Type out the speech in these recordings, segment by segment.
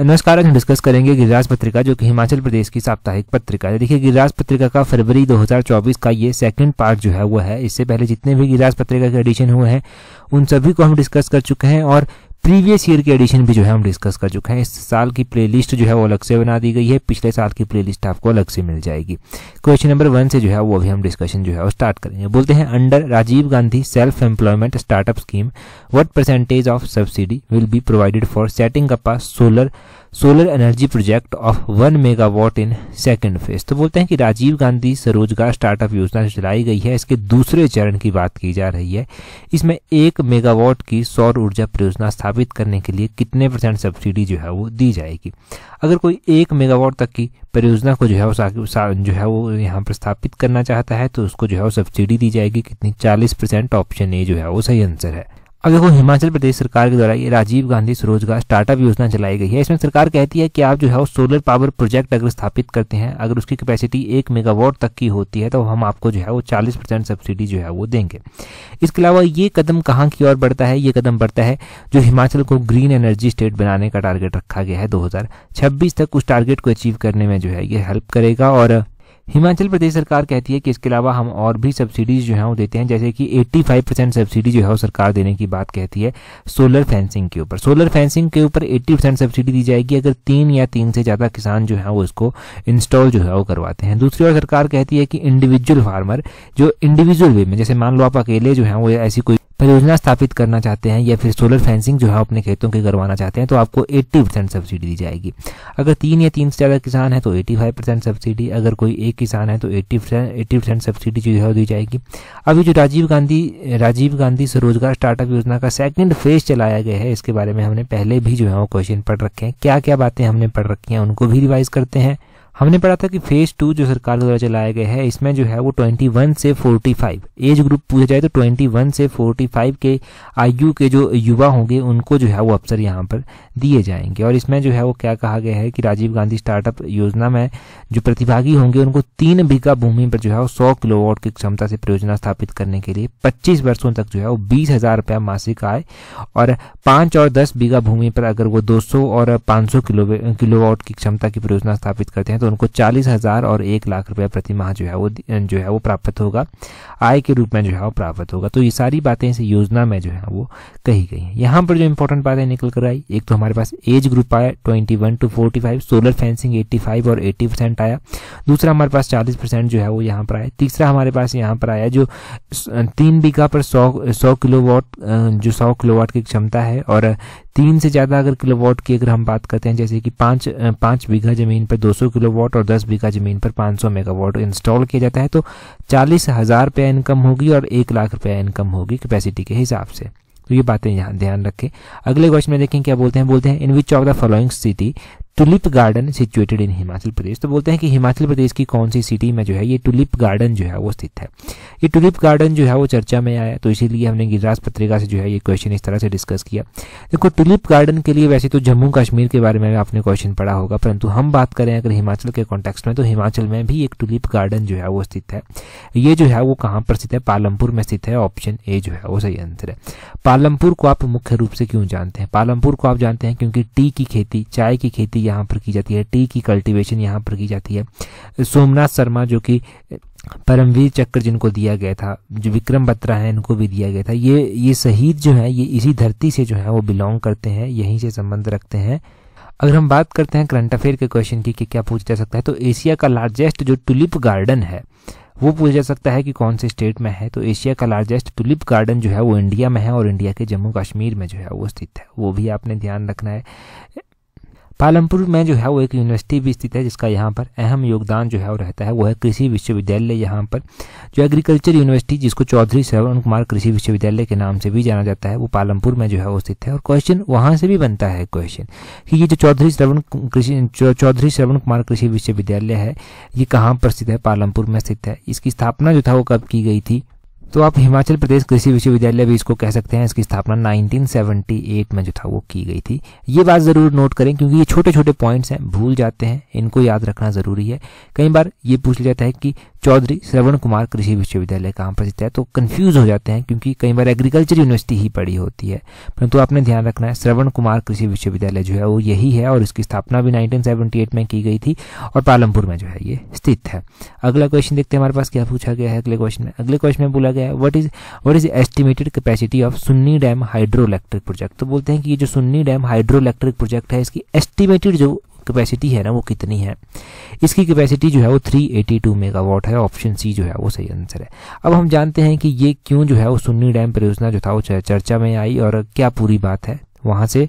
नमस्कार आज हम डिस्कस करेंगे गिरिराज पत्रिका जो कि हिमाचल प्रदेश की साप्ताहिक पत्रिका है देखिए गिरिराज पत्रिका का फरवरी 2024 का ये सेकंड पार्ट जो है वो है इससे पहले जितने भी गिरिराज पत्रिका के एडिशन हुए हैं उन सभी को हम डिस्कस कर चुके हैं और प्रीवियस ईयर के एडिशन भी जो है हम डिस्कस कर चुके हैं इस साल की प्लेलिस्ट जो है वो अलग से बना दी गई है पिछले साल की प्लेलिस्ट आपको अलग से मिल जाएगी क्वेश्चन नंबर वन से जो है वो अभी हम डिस्कशन जो है वो स्टार्ट करेंगे बोलते हैं under Rajiv Gandhi self employment startup scheme what percentage of subsidy will be provided for setting up solar solar energy project of one megawatt in second phase तो बोलते हैं कि राजीव गांधी स्वरोजगार स्टार्टअप योजना चलाई गई है इसके दूसरे चरण की बात की जा रही है इसमें एक मेगावाट की सौर ऊर्जा परियोजना स्थापित स्थापित करने के लिए कितने परसेंट सब्सिडी जो है वो दी जाएगी अगर कोई एक मेगावाट तक की परियोजना को जो है वो जो है वो यहाँ पर स्थापित करना चाहता है तो उसको जो है वो सब्सिडी दी जाएगी कितनी चालीस परसेंट ऑप्शन ए जो है वो सही आंसर है अब देखो हिमाचल प्रदेश सरकार के द्वारा ये राजीव गांधी स्वरोजगार स्टार्टअप योजना चलाई गई है इसमें सरकार कहती है कि आप जो है वो सोलर पावर प्रोजेक्ट अगर स्थापित करते हैं अगर उसकी कैपेसिटी एक मेगावाट तक की होती है तो हम आपको जो है वो 40 परसेंट सब्सिडी जो है वो देंगे इसके अलावा ये कदम कहाँ की ओर बढ़ता है ये कदम बढ़ता है जो हिमाचल को ग्रीन एनर्जी स्टेट बनाने का टारगेट रखा गया है दो तक उस टारगेट को अचीव करने में जो है ये हेल्प करेगा और हिमाचल प्रदेश सरकार कहती है कि इसके अलावा हम और भी सब्सिडीज जो है वो देते हैं जैसे कि 85 परसेंट सब्सिडी जो है वो सरकार देने की बात कहती है सोलर फेंसिंग के ऊपर सोलर फेंसिंग के ऊपर 80 परसेंट सब्सिडी दी जाएगी अगर तीन या तीन से ज़्यादा किसान जो है वो इसको इंस्टॉल जो है वो करवाते हैं दूसरी ओर सरकार कहती है कि इंडिविजुअल फार्मर जो इंडिविजुअल वे में जैसे मान लो आप अकेले जो है वो ऐसी कोई परियोजना स्थापित करना चाहते हैं या फिर सोलर फेंसिंग जो है अपने खेतों के करवाना चाहते हैं तो आपको 80 परसेंट सब्सिडी दी जाएगी अगर तीन या तीन से ज़्यादा किसान है तो 85 परसेंट सब्सिडी अगर कोई एक किसान है तो 80 एट्टी परसेंट सब्सिडी जो है दी जाएगी अभी जो राजीव गांधी राजीव गांधी स्वरोजगार स्टार्टअप योजना का सेकेंड फेज चलाया गया है इसके बारे में हमने पहले भी जो है वो क्वेश्चन पढ़ रखे हैं क्या क्या बातें हमने पढ़ रखी हैं उनको भी रिवाइज करते हैं हमने पढ़ा था कि फेज टू जो सरकार द्वारा चलाया गया है इसमें जो है वो 21 से 45 एज ग्रुप पूछा जाए तो 21 से 45 के आयु के जो युवा होंगे उनको जो है वो अवसर यहाँ पर दिए जाएंगे और इसमें जो है वो क्या कहा गया है कि राजीव गांधी स्टार्टअप योजना में जो प्रतिभागी होंगे उनको तीन बीघा भूमि पर जो है वो सौ किलोवाट की क्षमता से परियोजना स्थापित करने के लिए पच्चीस वर्षों तक जो है वो बीस हजार रुपया मासिक आय और पांच और दस बीघा भूमि पर अगर वो दो और पांच सौ किलो किलोवाट की क्षमता की परियोजना स्थापित करते हैं तो उनको चालीस हजार और एक लाख रुपया प्रति माह जो है वो जो है वो प्राप्त होगा आय के रूप में जो है वो प्राप्त होगा तो ये सारी बातें इस योजना में जो है वो कही गई है यहाँ पर जो इंपॉर्टेंट बातें निकल कर आई एक तो हमारे पास एज ग्रुप आया twenty to forty solar fencing eighty और एट्टी आया दूसरा हमारे पास चालीस जो है वो यहाँ पर आया तीसरा हमारे पास यहाँ पर आया जो तीन बीघा पर सौ सौ किलो जो सौ किलो की क्षमता है और तीन से ज्यादा अगर किलोवाट की अगर हम बात करते हैं जैसे कि पाँच पाँच बीघा जमीन पर 200 किलोवाट और 10 बीघा जमीन पर 500 मेगावाट इंस्टॉल किया जाता है तो चालीस हजार रुपया इनकम होगी और एक लाख रुपया इनकम होगी कैपेसिटी के हिसाब से तो ये बातें यहाँ ध्यान रखें अगले क्वेश्चन में देखें क्या बोलते हैं बोलते हैं in which of the following city tulip garden situated in Himachal Pradesh तो बोलते हैं कि हिमाचल प्रदेश की कौन सी सिटी में जो है ये टुलिप गार्डन जो है वो स्थित है ये टुलिप गार्डन जो है वो चर्चा में आया तो इसीलिए हमने गिरिराज पत्रिका से जो है ये क्वेश्चन इस तरह से डिस्कस किया देखो टुलिप गार्डन के लिए वैसे तो जम्मू कश्मीर के बारे में आपने क्वेश्चन पढ़ा होगा परंतु हम बात करें अगर हिमाचल के कॉन्टेक्स में तो हिमाचल में भी एक टुलिप गार्डन जो है वो स्थित है ये जो है वो कहाँ पर स्थित है पालमपुर में स्थित है ऑप्शन ए जो है वो सही आंसर है पालमपुर को आप मुख्य रूप से क्यों जानते हैं पालमपुर को आप जानते हैं क्योंकि टी की खेती चाय की खेती यहाँ पर की जाती है टी की कल्टीवेशन यहाँ पर की जाती है सोमनाथ शर्मा जो कि परमवीर चक्र जिनको दिया गया था जो विक्रम बत्रा है इनको भी दिया गया था ये ये शहीद जो है ये इसी धरती से जो है वो बिलोंग करते हैं यहीं से संबंध रखते हैं अगर हम बात करते हैं करंट अफेयर के क्वेश्चन की कि क्या पूछा जा सकता है तो एशिया का लार्जेस्ट जो टुलिप गार्डन है वो पूछा जा सकता है कि कौन से स्टेट में है तो एशिया का लार्जेस्ट टुलिप गार्डन जो है वो इंडिया में है और इंडिया के जम्मू कश्मीर में जो है वो स्थित है वो भी आपने ध्यान रखना है पालमपुर में जो है वो एक यूनिवर्सिटी भी स्थित है जिसका यहाँ पर अहम योगदान जो है वो रहता है वो है कृषि विश्वविद्यालय यहाँ पर जो एग्रीकल्चर यूनिवर्सिटी जिसको चौधरी श्रवण कुमार कृषि विश्वविद्यालय के नाम से भी जाना जाता है वो पालमपुर में जो है वो स्थित है और क्वेश्चन वहाँ से भी बनता है क्वेश्चन कि ये जो चौधरी श्रवण कृषि चौधरी श्रवण कुमार कृषि विश्वविद्यालय है ये कहाँ पर स्थित है पालमपुर में स्थित है इसकी स्थापना जो था वो कब की गई थी तो आप हिमाचल प्रदेश कृषि विश्वविद्यालय भी इसको कह सकते हैं इसकी स्थापना 1978 में जो था वो की गई थी ये बात जरूर नोट करें क्योंकि ये छोटे छोटे पॉइंट्स हैं भूल जाते हैं इनको याद रखना जरूरी है कई बार ये पूछ लिया जाता है कि चौधरी श्रवण कुमार कृषि विश्वविद्यालय कहाँ पर स्थित है तो कंफ्यूज हो जाते हैं क्योंकि कई बार एग्रीकल्चर यूनिवर्सिटी ही पड़ी होती है परंतु आपने ध्यान रखना है श्रवण कुमार कृषि विश्वविद्यालय जो है वो यही है और इसकी स्थापना भी 1978 में की गई थी और पालमपुर में जो है ये स्थित है अगला क्वेश्चन देखते हैं हमारे पास क्या पूछा गया है अगले क्वेश्चन में अगले क्वेश्चन में बोला गया है what is what is estimated capacity of Sunni dam hydro electric project तो बोलते हैं कि ये जो Sunni dam hydro electric project है इसकी एस्टिमेटेड जो कैपेसिटी है ना वो कितनी है इसकी कैपेसिटी जो है वो 382 मेगावाट है ऑप्शन सी जो है वो सही आंसर है अब हम जानते हैं कि ये क्यों जो है वो सुन्नी डैम परियोजना जो था वो चर्चा में आई और क्या पूरी बात है वहां से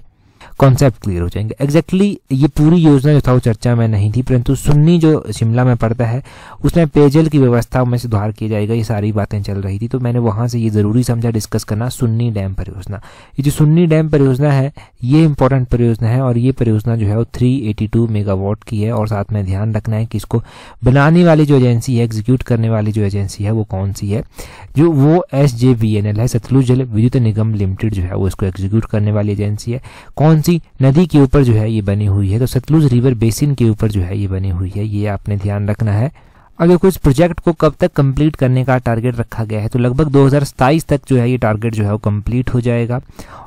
कॉन्सेप्ट क्लियर हो जाएंगे एग्जैक्टली exactly ये पूरी योजना जो था वो चर्चा में नहीं थी परंतु सुन्नी जो शिमला में पड़ता है उसमें पेयजल की व्यवस्था में सुधार किया जाएगा ये सारी बातें चल रही थी तो मैंने वहाँ से ये ज़रूरी समझा डिस्कस करना सुन्नी डैम परियोजना ये जो सुन्नी डैम परियोजना है ये इंपॉर्टेंट परियोजना है और ये परियोजना जो है वो थ्री मेगावाट की है और साथ में ध्यान रखना है कि इसको बनाने वाली जो एजेंसी है एग्जीक्यूट करने वाली जो एजेंसी है वो कौन सी है जो वो एस है सतलुज जल विद्युत निगम लिमिटेड जो है वो इसको एग्जीक्यूट करने वाली एजेंसी है कौन कौन सी नदी के ऊपर जो है ये बनी हुई है तो सतलुज रिवर बेसिन के ऊपर जो है ये बनी हुई है ये आपने ध्यान रखना है अगर कुछ प्रोजेक्ट को कब तक कंप्लीट करने का टारगेट रखा गया है तो लगभग 2027 तक जो है ये टारगेट जो है वो कंप्लीट हो जाएगा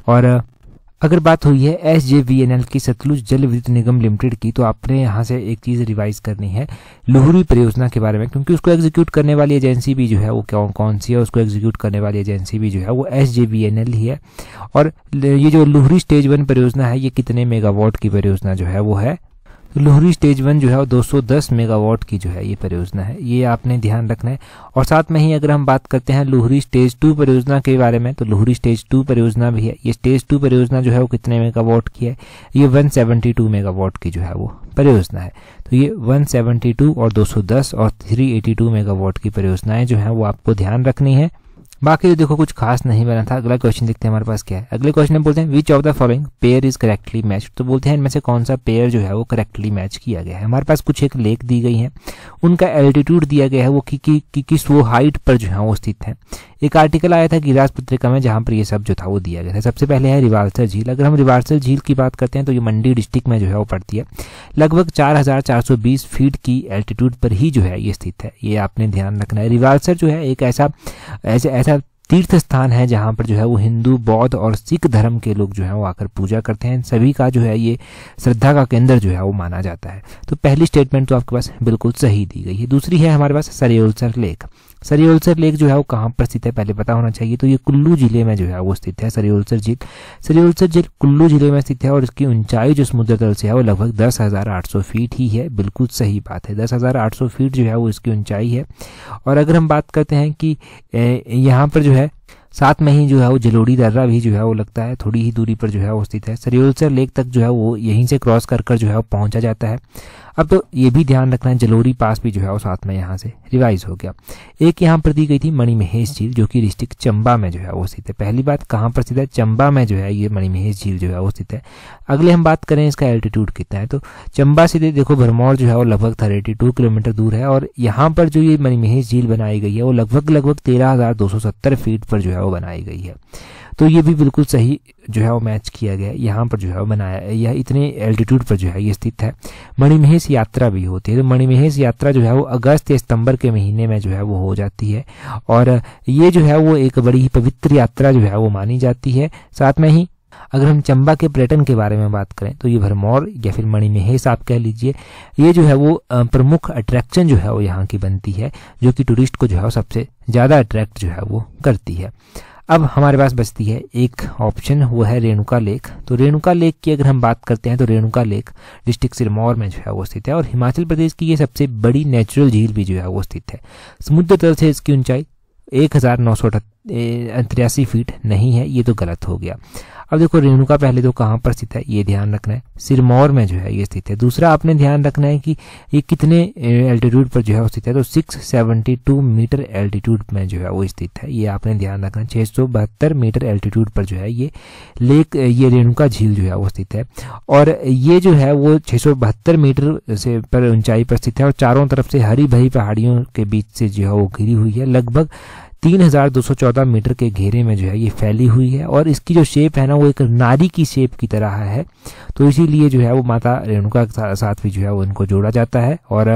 और अगर बात हुई है S J V N L की सतलुज जल विद्युत निगम लिमिटेड की तो आपने यहाँ से एक चीज रिवाइज करनी है लोहरी परियोजना के बारे में क्योंकि उसको एग्जीक्यूट करने वाली एजेंसी भी जो है वो कौन कौन सी है उसको एग्जीक्यूट करने वाली एजेंसी भी जो है वो S J V N L ही है और ये जो लोहरी स्टेज वन परियोजना है ये कितने मेगावाट की परियोजना जो है वो है लोहरी स्टेज वन जो है 210 मेगावाट की जो है ये परियोजना है ये आपने ध्यान रखना है और साथ में ही अगर हम बात करते हैं लोहरी स्टेज टू परियोजना के बारे में तो लोहरी स्टेज टू परियोजना भी है ये स्टेज टू परियोजना जो है वो कितने मेगावाट की है ये 172 मेगावाट की जो है वो परियोजना है तो ये 172 और 210 और 382 मेगावाट की परियोजनाएं जो है वो आपको ध्यान रखनी है बाकी तो देखो कुछ खास नहीं बना था अगला क्वेश्चन देखते हैं हमारे पास क्या है अगले क्वेश्चन में बोलते हैं which of the following pair is correctly match तो बोलते हैं इनमें से कौन सा पेयर जो है वो करेक्टली मैच किया गया है हमारे पास कुछ एक लेक दी गई है उनका एल्टीट्यूड दिया गया है वो कि, कि, कि, कि सो हाइट पर जो है वो स्थित है एक आर्टिकल आया था गिरिराज पत्रिका में जहाँ पर ये सब जो था वो दिया गया था सबसे पहले है रिवालसर झील अगर हम रिवालसर झील की बात करते हैं तो ये मंडी डिस्ट्रिक्ट में जो है वो पड़ती है लगभग 4,420 फीट की एल्टीट्यूड पर ही जो है ये स्थित है ये आपने ध्यान रखना है रिवालसर जो है एक ऐसा ऐसे ऐसा तीर्थ स्थान है जहाँ पर जो है वो हिंदू बौद्ध और सिख धर्म के लोग जो है वो आकर पूजा करते हैं सभी का जो है ये श्रद्धा का केंद्र जो है वो माना जाता है तो पहली स्टेटमेंट तो आपके पास बिल्कुल सही दी गई है दूसरी है हमारे पास सरयोलसर लेक सरियोलसर लेक जो है वो कहाँ पर स्थित है पहले पता होना चाहिए तो ये कुल्लू जिले में जो है वो स्थित है सरियोलसर झील सरियोलसर झील कुल्लू जिले में स्थित है और इसकी ऊंचाई जो समुद्र तल से है वो लगभग दस हजार आठ सौ फीट ही है बिल्कुल सही बात है दस हजार आठ सौ फीट जो है वो इसकी ऊंचाई है और अगर हम बात करते हैं कि यहाँ पर जो है साथ में ही जो है वो जलोड़ी दर्रा भी जो है वो लगता है थोड़ी ही दूरी पर जो है वो स्थित है सरियोलसर लेक तक जो है वो यहीं से क्रॉस कर कर जो है वो पहुंचा जाता है अब तो ये भी ध्यान रखना है जलोड़ी पास भी जो है वो साथ में यहाँ से रिवाइज हो गया एक यहाँ पर दी गई थी मणिमहेश झील जो कि डिस्ट्रिक्ट चंबा में जो है वो स्थित है पहली बात कहाँ पर स्थित है चंबा में जो है ये मणिमहेश झील जो है वो स्थित है अगले हम बात करें इसका एल्टीट्यूड कितना है तो चंबा से देखो भरमौर जो है वो लगभग थर्टी टू किलोमीटर दूर है और यहाँ पर जो ये मणिमहेश झील बनाई गई है वो लगभग लगभग तेरह हजार दो सौ सत्तर फीट पर जो है है वो बनाई गई है तो ये भी बिल्कुल सही जो है वो मैच किया गया यहाँ पर जो है वो बनाया यह इतने एल्टीट्यूड पर जो है ये स्थित है मणिमहेश यात्रा भी होती है तो मणिमहेश यात्रा जो है वो अगस्त या सितंबर के महीने में जो है वो हो जाती है और ये जो है वो एक बड़ी ही पवित्र यात्रा जो है वो मानी जाती है साथ में ही अगर हम चंबा के पर्यटन के बारे में बात करें तो ये भरमौर या फिर मणिमहेश आप कह लीजिए ये जो है वो प्रमुख अट्रैक्शन जो है वो यहाँ की बनती है जो कि टूरिस्ट को जो है सबसे ज़्यादा अट्रैक्ट जो है वो करती है अब हमारे पास बचती है एक ऑप्शन वो है रेणुका लेक तो रेणुका लेक की अगर हम बात करते हैं तो रेणुका लेक डिस्ट्रिक्ट सिरमौर में जो है वो स्थित है और हिमाचल प्रदेश की ये सबसे बड़ी नेचुरल झील भी जो है वो स्थित है समुद्र तल से इसकी ऊंचाई एक हजार नौ सौ तिरासी फीट नहीं है ये तो गलत हो गया अब देखो रेणुका पहले तो कहाँ पर स्थित है ये ध्यान रखना है सिरमौर में जो है ये स्थित है दूसरा आपने ध्यान रखना है कि ये कितने एल्टीट्यूड पर जो है स्थित है तो 672 मीटर एल्टीट्यूड में जो है वो स्थित है ये आपने ध्यान रखना है छः मीटर एल्टीट्यूड पर जो है ये लेक ये रेणुका झील जो है वो स्थित है और ये जो है वो छः मीटर से पर ऊंचाई पर स्थित है और चारों तरफ से हरी भरी पहाड़ियों के बीच से जो है वो घिरी हुई है लगभग 3214 मीटर के घेरे में जो है ये फैली हुई है और इसकी जो शेप है ना वो एक नारी की शेप की तरह है तो इसीलिए जो है वो माता रेणुका के साथ भी जो है वो इनको जोड़ा जाता है और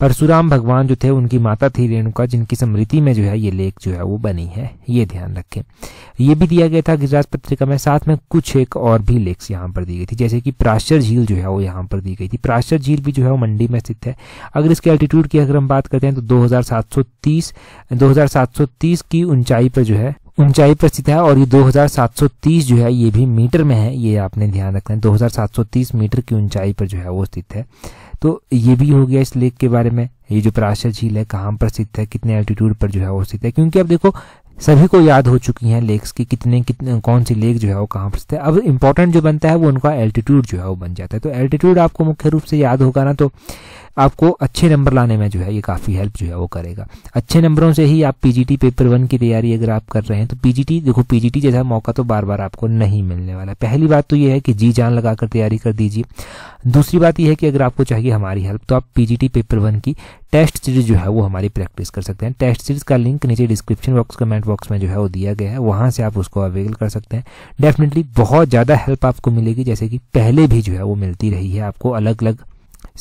परशुराम भगवान जो थे उनकी माता थी रेणुका जिनकी स्मृति में जो है ये लेख जो है वो बनी है ये ध्यान रखें ये भी दिया गया था गिरिराज पत्रिका में साथ में कुछ एक और भी लेख्स यहाँ पर दी गई थी जैसे कि प्राशर झील जो है वो यहाँ पर दी गई थी प्राश्चर झील भी जो है वो मंडी में स्थित है अगर इसके एल्टीट्यूड की अगर हम बात करते हैं तो दो हजार की ऊंचाई पर जो है ऊंचाई पर स्थित है और ये 2730 जो है ये भी मीटर में है ये आपने ध्यान रखना है 2730 मीटर की ऊंचाई पर जो है वो स्थित है तो ये भी हो गया इस लेक के बारे में ये जो पराशर झील है कहाँ पर स्थित है कितने एल्टीट्यूड पर जो है वो स्थित है क्योंकि अब देखो सभी को याद हो चुकी हैं लेक्स की कितने कितने कौन सी लेक जो है वो कहाँ पर स्थित है अब इंपॉर्टेंट जो बनता है वो उनका एल्टीट्यूड जो है वो बन जाता है तो एल्टीट्यूड आपको मुख्य रूप से याद होगा ना तो आपको अच्छे नंबर लाने में जो है ये काफ़ी हेल्प जो है वो करेगा अच्छे नंबरों से ही आप पीजीटी पेपर वन की तैयारी अगर आप कर रहे हैं तो पीजीटी देखो पीजीटी जैसा मौका तो बार बार आपको नहीं मिलने वाला पहली बात तो ये है कि जी जान लगाकर तैयारी कर दीजिए दूसरी बात यह है कि अगर आपको चाहिए हमारी हेल्प तो आप पीजीटी पेपर वन की टेस्ट सीरीज जो है वो हमारी प्रैक्टिस कर सकते हैं टेस्ट सीरीज का लिंक नीचे डिस्क्रिप्शन बॉक्स कमेंट बॉक्स में जो है वो दिया गया है वहां से आप उसको अवेल कर सकते हैं डेफिनेटली बहुत ज़्यादा हेल्प आपको मिलेगी जैसे कि पहले भी जो है वो मिलती रही है आपको अलग अलग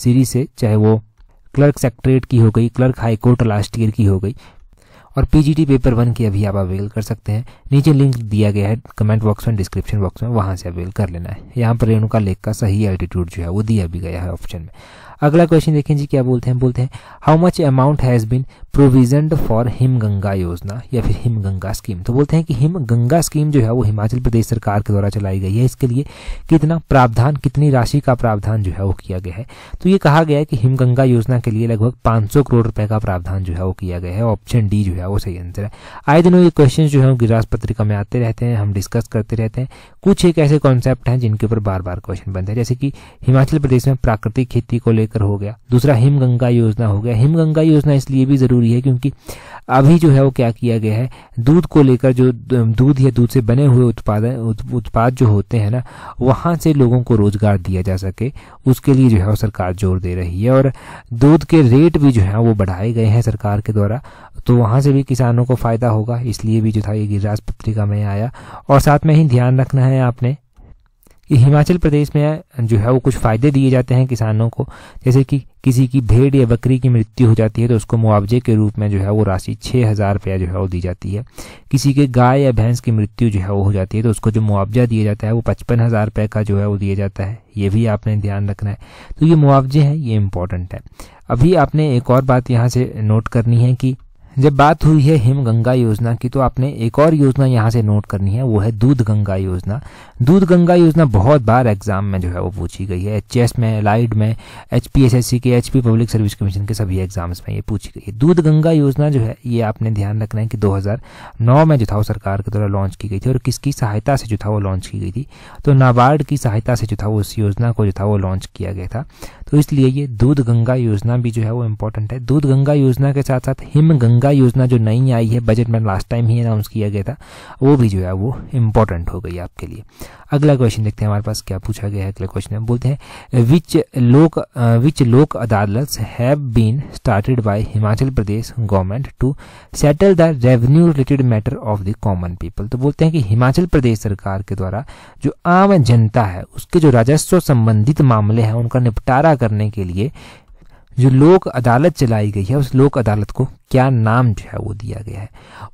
सीरीज है चाहे वो क्लर्क सेक्ट्रेट की हो गई clerk high court last year की हो गई और पीजीटी पेपर वन की अभी आप अवेल कर सकते हैं नीचे लिंक दिया गया है कमेंट बॉक्स में डिस्क्रिप्शन बॉक्स में वहाँ से अवेल कर लेना है यहाँ पर रेणुका लेख का सही एल्टीट्यूड जो है वो दिया भी गया है ऑप्शन में अगला क्वेश्चन देखें जी क्या बोलते हैं बोलते हैं how much amount has been provision for Him Ganga योजना या फिर हिम गंगा स्कीम तो बोलते हैं कि हिम गंगा स्कीम जो है वो हिमाचल प्रदेश सरकार के द्वारा चलाई गई है इसके लिए कितना प्रावधान कितनी राशि का प्रावधान जो है वो किया गया है तो ये कहा गया है कि हिम गंगा योजना के लिए लगभग पांच करोड़ रुपए का प्रावधान जो है वो किया गया है ऑप्शन डी जो है वो सही आंसर है आए दिनों ये क्वेश्चन जो है गिरास पत्रिका में आते रहते हैं हम डिस्कस करते रहते हैं कुछ एक ऐसे कॉन्सेप्ट हैं जिनके ऊपर बार बार क्वेश्चन बनते हैं जैसे कि हिमाचल प्रदेश में प्राकृतिक खेती को लेकर लेकर हो गया दूसरा हिमगंगा योजना हो गया हिमगंगा योजना इसलिए भी जरूरी है क्योंकि अभी जो है वो क्या किया गया है दूध को लेकर जो दूध या दूध से बने हुए उत्पाद उत्पाद जो होते हैं ना वहां से लोगों को रोजगार दिया जा सके उसके लिए जो है वो सरकार जोर दे रही है और दूध के रेट भी जो है वो बढ़ाए गए हैं सरकार के द्वारा तो वहां से भी किसानों को फायदा होगा इसलिए भी जो था ये गिरिराज पत्रिका में आया और साथ में ही ध्यान रखना है आपने कि हिमाचल प्रदेश में जो है वो कुछ फायदे दिए जाते हैं किसानों को जैसे कि किसी की भेड़ या बकरी की मृत्यु हो जाती है तो उसको मुआवजे के रूप में जो है वो राशि छः हज़ार रुपया जो है वो दी जाती है किसी के गाय या भैंस की मृत्यु जो है वो हो जाती है तो उसको जो मुआवजा दिया जाता है वो पचपन हज़ार रुपये का जो है वो दिया जाता है ये भी आपने ध्यान रखना है तो ये मुआवजे हैं ये इम्पोर्टेंट है अभी आपने एक और बात यहाँ से नोट करनी है कि जब बात हुई है हिम गंगा योजना की तो आपने एक और योजना यहाँ से नोट करनी है वो है दूध गंगा योजना दूध गंगा योजना बहुत बार एग्जाम में जो है वो पूछी गई है एच में लाइड में एच के एच पब्लिक सर्विस कमीशन के सभी एग्जाम्स में ये पूछी गई है दूध गंगा योजना जो है ये आपने ध्यान रखना है कि दो में जो था वो सरकार के द्वारा लॉन्च की गई थी और किसकी सहायता से जो था वो लॉन्च की गई थी तो नाबार्ड की सहायता से जो था वो उस योजना को जो था वो लॉन्च किया गया था तो इसलिए ये दूध गंगा योजना भी जो है वो इम्पोर्टेंट है दूध गंगा योजना के साथ साथ हिम गंगा मुद्रा योजना जो नई आई है बजट में लास्ट टाइम ही अनाउंस किया गया था वो भी जो है वो इम्पोर्टेंट हो गई आपके लिए अगला क्वेश्चन देखते हैं हमारे पास क्या पूछा गया है अगला क्वेश्चन है बोलते हैं विच लोक विच uh, Lok Adalat have been started by Himachal Pradesh government to settle the revenue related matter of the common people तो बोलते हैं कि हिमाचल प्रदेश सरकार के द्वारा जो आम जनता है उसके जो राजस्व संबंधित मामले हैं उनका निपटारा करने के लिए जो लोक अदालत चलाई गई है उस लोक अदालत को क्या नाम जो है वो दिया गया है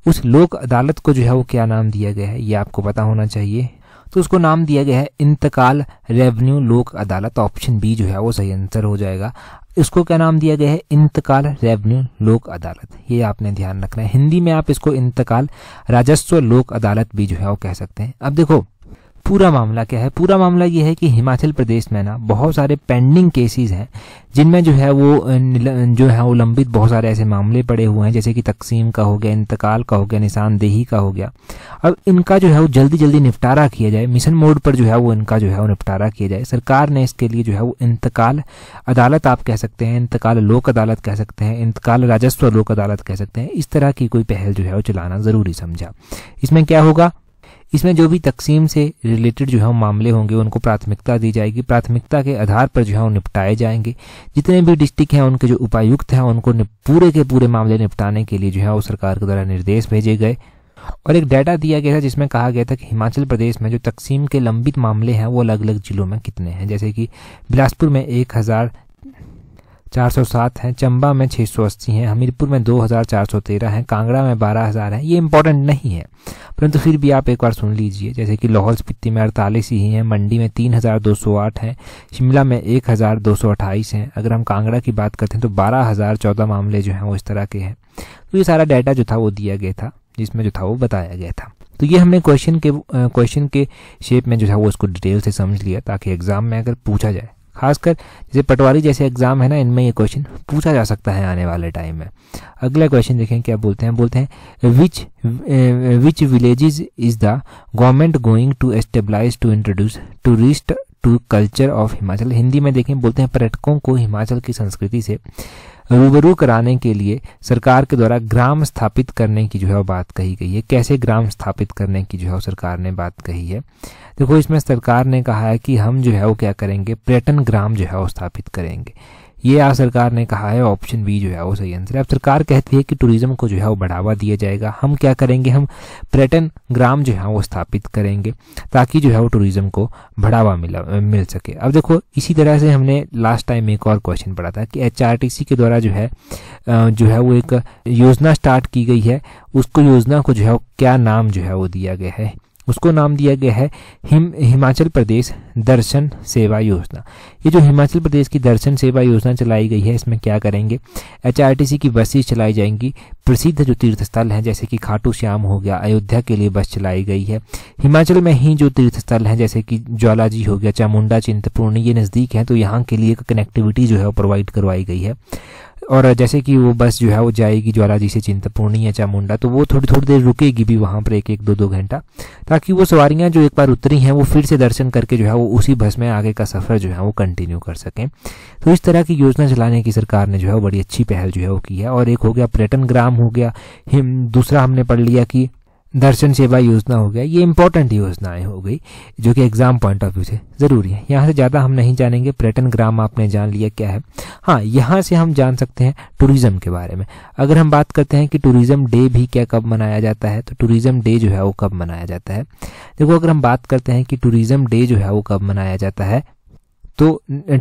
उस लोक अदालत को जो है वो क्या नाम दिया गया है ये आपको पता होना चाहिए तो उसको नाम दिया गया है इंतकाल रेवेन्यू लोक अदालत ऑप्शन बी जो है वो सही आंसर हो जाएगा इसको क्या नाम दिया गया है इंतकाल रेवेन्यू लोक अदालत ये आपने ध्यान रखना है हिंदी में आप इसको इंतकाल राजस्व लोक अदालत भी जो है वो कह सकते हैं अब देखो पूरा मामला क्या है पूरा मामला ये है कि हिमाचल प्रदेश में ना बहुत सारे पेंडिंग केसेस हैं जिनमें जो है वो जो है वो लंबित बहुत सारे ऐसे मामले पड़े हुए हैं जैसे कि तकसीम का हो गया इंतकाल का हो गया निशानदेही का हो गया अब इनका जो है वो जल्दी जल्दी निपटारा किया जाए मिशन मोड पर जो है वो इनका जो है वो निपटारा किया जाए सरकार ने इसके लिए जो है वो इंतकाल अदालत आप कह सकते हैं इंतकाल लोक अदालत कह सकते हैं इंतकाल राजस्व लोक अदालत कह सकते हैं इस तरह की कोई पहल जो है वो चलाना जरूरी समझा इसमें क्या होगा इसमें जो भी तकसीम से रिलेटेड जो है मामले होंगे उनको प्राथमिकता दी जाएगी प्राथमिकता के आधार पर जो है वो निपटाए जाएंगे जितने भी डिस्ट्रिक्ट हैं उनके जो उपायुक्त हैं उनको पूरे के पूरे मामले निपटाने के लिए जो है वो सरकार के द्वारा निर्देश भेजे गए और एक डाटा दिया गया था जिसमें कहा गया था कि हिमाचल प्रदेश में जो तकसीम के लंबित मामले हैं वो अलग अलग जिलों में कितने हैं जैसे कि बिलासपुर में एक हजार 407 हैं चंबा में 680 हैं हमीरपुर में 2413 हैं कांगड़ा में 12000 हैं ये इंपॉर्टेंट नहीं है परंतु फिर भी आप एक बार सुन लीजिए जैसे कि लाहौल स्पीति में अड़तालीस ही हैं मंडी में 3208 हैं शिमला में 1228 हैं अगर हम कांगड़ा की बात करते हैं तो 12014 मामले जो हैं वो इस तरह के हैं तो ये सारा डाटा जो था वो दिया गया था जिसमें जो था वो बताया गया था तो ये हमने क्वेश्चन के क्वेश्चन के शेप में जो था वो उसको डिटेल से समझ लिया ताकि एग्जाम में अगर पूछा जाए खासकर जैसे पटवारी जैसे एग्ज़ाम है ना इनमें ये क्वेश्चन पूछा जा सकता है आने वाले टाइम में अगला क्वेश्चन देखें क्या बोलते हैं बोलते हैं which which villages is the government going to establish to introduce tourist to culture of Himachal Hindi में देखें बोलते हैं पर्यटकों को हिमाचल की संस्कृति से रूबरू कराने के लिए सरकार के द्वारा ग्राम स्थापित करने की जो है बात कही गई है कैसे ग्राम स्थापित करने की जो है सरकार ने बात कही है देखो इसमें सरकार ने कहा है कि हम जो है वो क्या करेंगे पर्यटन ग्राम जो है वो स्थापित करेंगे ये आज सरकार ने कहा है ऑप्शन बी जो है वो सही आंसर है अब सरकार कहती है कि टूरिज्म को जो है वो बढ़ावा दिया जाएगा हम क्या करेंगे हम पर्यटन ग्राम जो है वो स्थापित करेंगे ताकि जो है वो टूरिज्म को बढ़ावा मिला मिल सके अब देखो इसी तरह से हमने लास्ट टाइम एक और क्वेश्चन पढ़ा था कि एच के द्वारा जो है जो है वो एक योजना स्टार्ट की गई है उसको योजना को जो है क्या नाम जो है वो दिया गया है उसको नाम दिया गया है हिम हिमाचल प्रदेश दर्शन सेवा योजना ये जो हिमाचल प्रदेश की दर्शन सेवा योजना चलाई गई है इसमें क्या करेंगे एचआरटीसी की बसेस चलाई जाएंगी प्रसिद्ध जो तीर्थ स्थल हैं जैसे कि खाटू श्याम हो गया अयोध्या के लिए बस चलाई गई है हिमाचल में ही जो तीर्थ स्थल हैं जैसे कि ज्वालाजी हो गया चामुंडा चिंतपूर्णी ये नज़दीक हैं तो यहाँ के लिए कनेक्टिविटी जो है वो प्रोवाइड करवाई गई है और जैसे कि वो बस जो है वो जाएगी ज्वाला जी से चिंतपूर्णी या चामुंडा तो वो थोड़ी थोड़ी देर रुकेगी भी वहाँ पर एक एक दो दो घंटा ताकि वो सवारियाँ जो एक बार उतरी हैं वो फिर से दर्शन करके जो है वो उसी बस में आगे का सफ़र जो है वो कंटिन्यू कर सकें तो इस तरह की योजना चलाने की सरकार ने जो है बड़ी अच्छी पहल जो है वो की है और एक हो गया पर्यटन ग्राम हो गया दूसरा हमने पढ़ लिया कि दर्शन सेवा योजना हो गया ये इंपॉर्टेंट योजनाएं हो गई जो कि एग्जाम पॉइंट ऑफ व्यू से जरूरी है यहाँ से ज़्यादा हम नहीं जानेंगे पर्यटन ग्राम आपने जान लिया क्या है हाँ यहाँ से हम जान सकते हैं टूरिज्म के बारे में अगर हम बात करते हैं कि टूरिज्म डे भी क्या कब मनाया जाता है तो टूरिज्म डे जो है वो कब मनाया जाता है देखो अगर हम बात करते हैं कि टूरिज्म डे जो है वो कब मनाया जाता है तो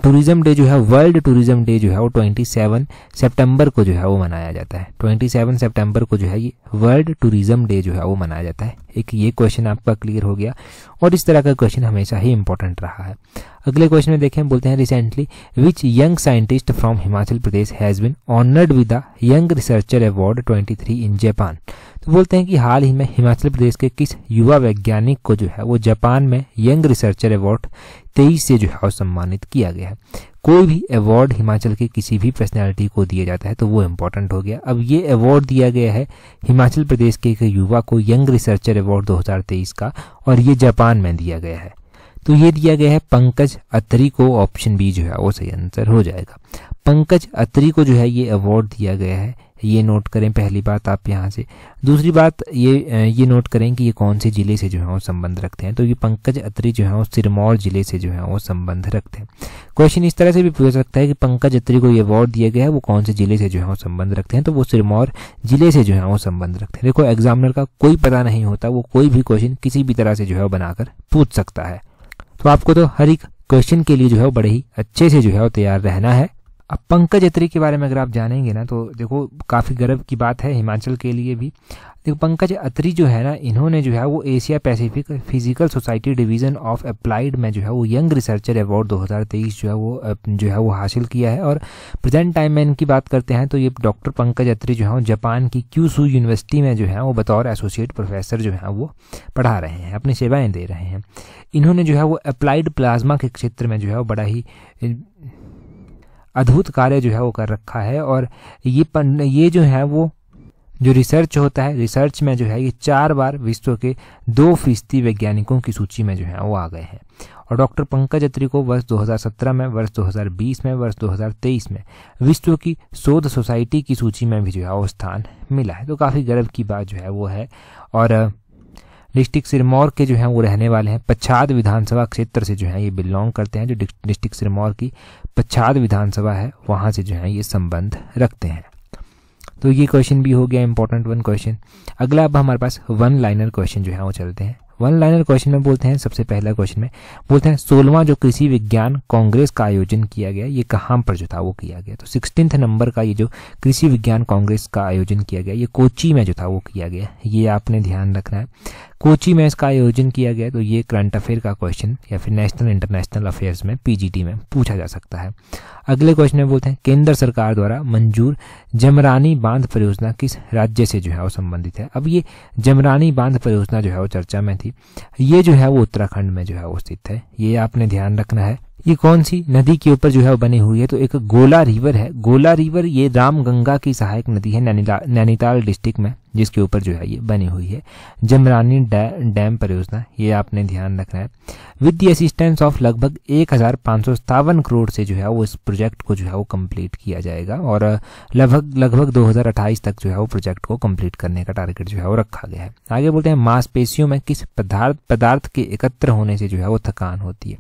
टूरिज्म डे जो है वर्ल्ड टूरिज्म डे जो है वो 27 सितंबर को जो है वो मनाया जाता है 27 सितंबर को जो है ये वर्ल्ड टूरिज्म डे जो है वो मनाया जाता है एक ये क्वेश्चन आपका क्लियर हो गया और इस तरह का क्वेश्चन हमेशा ही इंपॉर्टेंट रहा है अगले क्वेश्चन में देखें बोलते हैं recently which young scientist from Himachal Pradesh has been honoured with the young researcher award twenty in Japan तो बोलते हैं कि हाल ही में हिमाचल प्रदेश के किस युवा वैज्ञानिक को जो है वो जापान में यंग रिसर्चर अवार्ड तेईस से जो है वो सम्मानित किया गया है कोई भी अवार्ड हिमाचल के किसी भी पर्सनैलिटी को दिया जाता है तो वो इम्पोर्टेंट हो गया अब ये अवार्ड दिया गया है हिमाचल प्रदेश के एक युवा को यंग रिसर्चर अवार्ड 2023 का और ये जापान में दिया गया है तो ये दिया गया है पंकज अत्री को ऑप्शन बी जो है वो सही आंसर हो जाएगा पंकज अत्री को जो है ये अवार्ड दिया गया है ये नोट करें पहली बात आप यहाँ से दूसरी बात ये ये नोट करें कि ये कौन से ज़िले से जो है वो संबंध रखते हैं तो ये पंकज अत्री जो है वो सिरमौर ज़िले से जो है वो संबंध रखते हैं क्वेश्चन इस तरह से भी पूछ सकता है कि पंकज अत्री को ये अवार्ड दिया गया है वो कौन से ज़िले से जो है वो संबंध रखते हैं तो वो सिरमौर ज़िले से जो है वो संबंध रखते हैं देखो एग्जामिनर का कोई पता नहीं होता वो कोई भी क्वेश्चन किसी भी तरह से जो है वो बनाकर पूछ सकता है तो आपको तो हर एक क्वेश्चन के लिए जो है वो बड़े ही अच्छे से जो है वो तैयार रहना है अब पंकज अत्री के बारे में अगर आप जानेंगे ना तो देखो काफ़ी गर्व की बात है हिमाचल के लिए भी देखो पंकज अत्री जो है ना इन्होंने जो है वो Asia Pacific physical society division of applied में जो है वो यंग रिसर्चर अवार्ड 2023 जो है वो जो है वो हासिल किया है और प्रेजेंट टाइम में इनकी बात करते हैं तो ये डॉक्टर पंकज अत्री जो है जापान की क्यूसू यूनिवर्सिटी में जो है वो बतौर एसोसिएट प्रोफेसर जो है वो पढ़ा रहे हैं अपनी सेवाएँ दे रहे हैं इन्होंने जो है वो अप्लाइड प्लाज्मा के क्षेत्र में जो है वो बड़ा ही अद्भुत कार्य जो है वो कर रखा है और ये पन ये जो है वो जो रिसर्च होता है रिसर्च में जो है ये चार बार विश्व के दो फीसदी वैज्ञानिकों की सूची में जो है वो आ गए हैं और डॉक्टर पंकज अत्री को वर्ष 2017 में वर्ष 2020 में वर्ष 2023 में विश्व की शोध सोसाइटी की सूची में भी जो है वो स्थान मिला है तो काफ़ी गर्व की बात जो है वो है और डिस्ट्रिक्ट सिरमौर के जो हैं वो रहने वाले हैं पच्छाद विधानसभा क्षेत्र से जो है ये बिलोंग करते हैं जो डिस्ट्रिक्ट सिरमौर की पच्छाद विधानसभा है वहाँ से जो है ये संबंध रखते हैं तो ये क्वेश्चन भी हो गया इंपॉर्टेंट वन क्वेश्चन अगला अब हमारे पास वन लाइनर क्वेश्चन जो है वो चलते हैं वन लाइनर क्वेश्चन में बोलते हैं सबसे पहला क्वेश्चन में बोलते हैं सोलवा जो कृषि विज्ञान कांग्रेस का आयोजन किया गया ये कहाँ पर जो था वो किया गया तो सिक्सटीन नंबर का ये जो कृषि विज्ञान कांग्रेस का आयोजन किया गया ये कोची में जो था वो किया गया ये आपने ध्यान रखना है कोची में इसका आयोजन किया गया तो ये करंट अफेयर का क्वेश्चन या फिर नेशनल इंटरनेशनल अफेयर्स में पीजीटी में पूछा जा सकता है अगले क्वेश्चन में बोलते हैं केंद्र सरकार द्वारा मंजूर जमरानी बांध परियोजना किस राज्य से जो है वो संबंधित है अब ये जमरानी बांध परियोजना जो है वो चर्चा में थी ये जो है वो उत्तराखंड में जो है वो स्थित है ये आपने ध्यान रखना है ये कौन सी नदी के ऊपर जो है वो बनी हुई है तो एक गोला रिवर है गोला रिवर ये राम गंगा की सहायक नदी है नैनीताल डिस्ट्रिक्ट में जिसके ऊपर जो है ये बनी हुई है जमरानी डैम परियोजना ये आपने ध्यान रखना है विद दी असिस्टेंस ऑफ लगभग एक हजार सौ करोड़ से जो है वो इस प्रोजेक्ट को जो है वो कम्प्लीट किया जाएगा और लगभग लगभग दो तक जो है वो प्रोजेक्ट को कम्प्लीट करने का टारगेट जो है वो रखा गया है आगे बोलते हैं मांसपेशियों में किस पदार्थ पदार्थ के एकत्र होने से जो है वो थकान होती है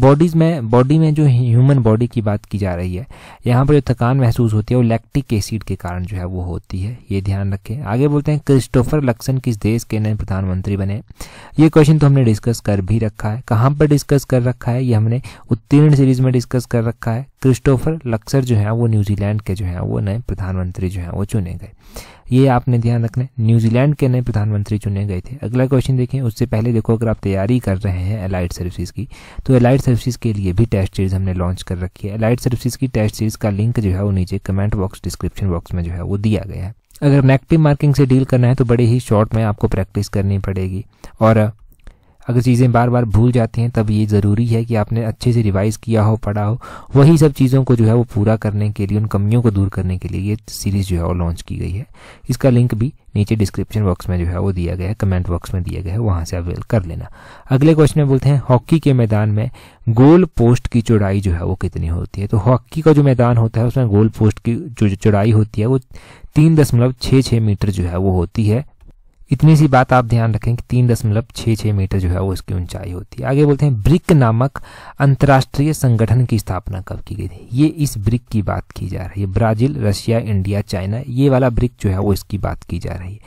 बॉडीज में बॉडी में जो ह्यूमन बॉडी की बात की जा रही है यहाँ पर जो थकान महसूस होती है वो लैक्टिक एसिड के कारण जो है वो होती है ये ध्यान रखें आगे बोलते हैं क्रिस्टोफर लक्सन किस देश के नए प्रधानमंत्री बने ये क्वेश्चन तो हमने डिस्कस कर भी रखा है कहाँ पर डिस्कस कर रखा है ये हमने उत्तीर्ण सीरीज में डिस्कस कर रखा है क्रिस्टोफर लक्सर जो है वो न्यूजीलैंड के जो है वो नए प्रधानमंत्री जो है वो चुने गए ये आपने ध्यान रखना न्यूजीलैंड के नए प्रधानमंत्री चुने गए थे अगला क्वेश्चन देखें उससे पहले देखो अगर आप तैयारी कर रहे हैं एलाइड सर्विसेज की तो एलाइड सर्विसेज के लिए भी टेस्ट सीरीज हमने लॉन्च कर रखी है एलाइड सर्विसेज की टेस्ट सीरीज का लिंक जो है वो नीचे कमेंट बॉक्स डिस्क्रिप्शन बॉक्स में जो है वो दिया गया है अगर नेगेटिव मार्किंग से डील करना है तो बड़े ही शॉर्ट में आपको प्रैक्टिस करनी पड़ेगी और अगर चीज़ें बार बार भूल जाते हैं तब ये ज़रूरी है कि आपने अच्छे से रिवाइज़ किया हो पढ़ा हो वही सब चीज़ों को जो है वो पूरा करने के लिए उन कमियों को दूर करने के लिए ये सीरीज़ जो है वो लॉन्च की गई है इसका लिंक भी नीचे डिस्क्रिप्शन बॉक्स में जो है वो दिया गया है कमेंट बॉक्स में दिया गया है वहाँ से अवेल कर लेना अगले क्वेश्चन में बोलते हैं हॉकी के मैदान में गोल पोस्ट की चौड़ाई जो है वो कितनी होती है तो हॉकी का जो मैदान होता है उसमें गोल पोस्ट की जो चौड़ाई होती है वो तीन दशमलव छः छः मीटर जो है वो होती है इतनी सी बात आप ध्यान रखें कि तीन दशमलव छः छः मीटर जो है वो इसकी ऊंचाई होती है आगे बोलते हैं ब्रिक नामक अंतर्राष्ट्रीय संगठन की स्थापना कब की गई थी ये इस ब्रिक की बात की जा रही है ब्राजील रशिया इंडिया चाइना ये वाला ब्रिक जो है वो इसकी बात की जा रही है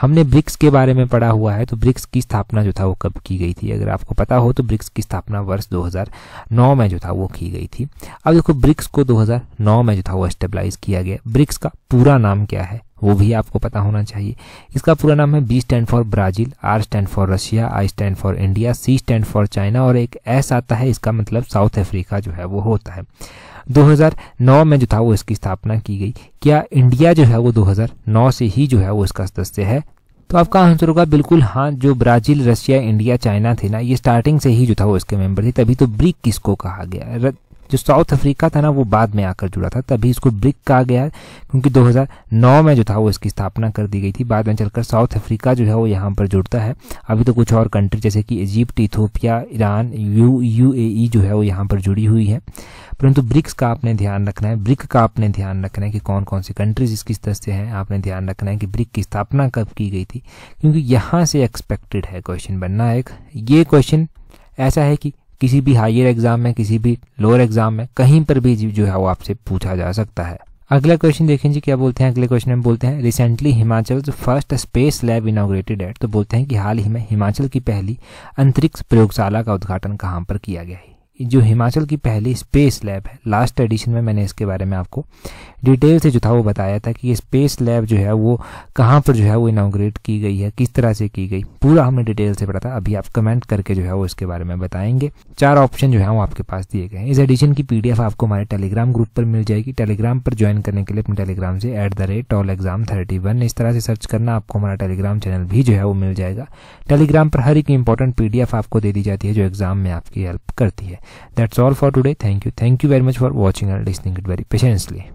हमने ब्रिक्स के बारे में पढ़ा हुआ है तो ब्रिक्स की स्थापना जो था वो कब की गई थी अगर आपको पता हो तो ब्रिक्स की स्थापना वर्ष दो में जो था वो की गई थी अब देखो ब्रिक्स को दो में जो था वो स्टेबलाइज किया गया ब्रिक्स का पूरा नाम क्या है वो भी आपको पता होना चाहिए इसका पूरा नाम है B stand for Brazil R stand for Russia I stand for India C stand for China और एक एस आता है इसका मतलब साउथ अफ्रीका जो है वो होता है 2009 में जो था वो इसकी स्थापना की गई क्या इंडिया जो है वो 2009 से ही जो है वो इसका सदस्य है तो आपका आंसर होगा बिल्कुल हाँ जो ब्राजील रशिया इंडिया चाइना थे ना ये स्टार्टिंग से ही जो था वो इसके मेंबर थे तभी तो ब्रिक किसको कहा गया जो साउथ अफ्रीका था ना वो बाद में आकर जुड़ा था तभी इसको ब्रिक कहा गया क्योंकि 2009 में जो था वो इसकी स्थापना कर दी गई थी बाद में चलकर साउथ अफ्रीका जो है वो यहाँ पर जुड़ता है अभी तो कुछ और कंट्री जैसे कि इजिप्ट इथोपिया ईरान यू यू जो है वो यहाँ पर जुड़ी हुई है परंतु ब्रिक्स का आपने ध्यान रखना है ब्रिक का आपने ध्यान रखना है कि कौन कौन सी कंट्रीज इसकी तरह से हैं आपने ध्यान रखना है कि ब्रिक की स्थापना कब की गई थी क्योंकि यहाँ से एक्सपेक्टेड है क्वेश्चन बनना एक ये क्वेश्चन ऐसा है कि किसी भी हायर एग्जाम में किसी भी लोअर एग्जाम में कहीं पर भी जो है वो आपसे पूछा जा सकता है अगला क्वेश्चन देखें जी क्या बोलते हैं अगले क्वेश्चन में बोलते हैं recently Himachal first space lab inaugurated है तो बोलते हैं कि हाल ही में हिमाचल की पहली अंतरिक्ष प्रयोगशाला का उद्घाटन कहाँ पर किया गया है जो हिमाचल की पहली स्पेस लैब है लास्ट एडिशन में मैंने इसके बारे में आपको डिटेल से जो था वो बताया था कि ये स्पेस लैब जो है वो कहाँ पर जो है वो इनाग्रेट की गई है किस तरह से की गई पूरा हमने डिटेल से पढ़ा था अभी आप कमेंट करके जो है वो इसके बारे में बताएंगे चार ऑप्शन जो है वो आपके पास दिए गए हैं इस एडिशन की पीडीएफ आपको हमारे टेलीग्राम ग्रुप पर मिल जाएगी टेलीग्राम पर ज्वाइन करने के लिए अपने टेलीग्राम से at the rate all exam thirty one इस तरह से सर्च करना आपको हमारा टेलीग्राम चैनल भी जो है वो मिल जाएगा टेलीग्राम पर हर एक इंपॉर्टेंट पीडीएफ आपको दे दी जाती है जो एग्जाम में आपकी हेल्प करती है that's all for today thank you thank you very much for watching and listening it very patiently